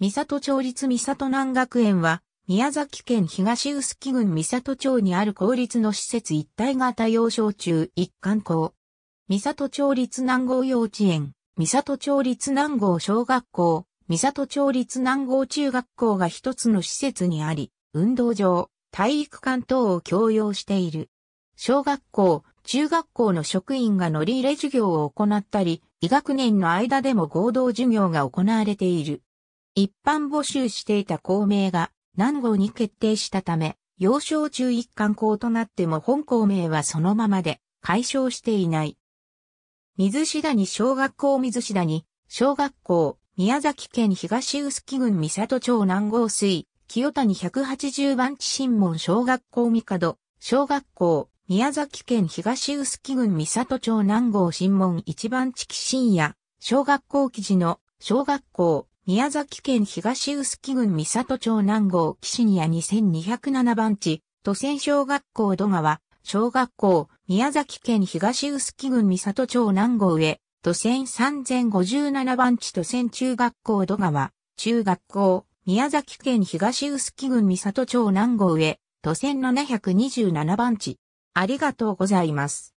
三里町立三里南学園は、宮崎県東臼杵郡三里町にある公立の施設一体型幼少中一貫校。三里町立南郷幼稚園、三里町立南郷小学校、三里町立南郷中学校が一つの施設にあり、運動場、体育館等を共用している。小学校、中学校の職員が乗り入れ授業を行ったり、医学年の間でも合同授業が行われている。一般募集していた校名が南郷に決定したため、幼少中一貫校となっても本校名はそのままで解消していない。水志谷小学校水志谷小学校宮崎県東臼杵郡三里町南郷水清谷180番地新門小学校三角小学校宮崎県東臼杵郡三里町南郷新門一番地紀深夜小学校記事の小学校宮崎県東臼杵郡三里町南郷岸にや2207番地、都線小学校戸川、小学校、宮崎県東臼杵郡三里町南郷へ、都線3057番地都線中学校戸川、中学校、宮崎県東臼杵郡三里町南郷へ、都線727番地。ありがとうございます。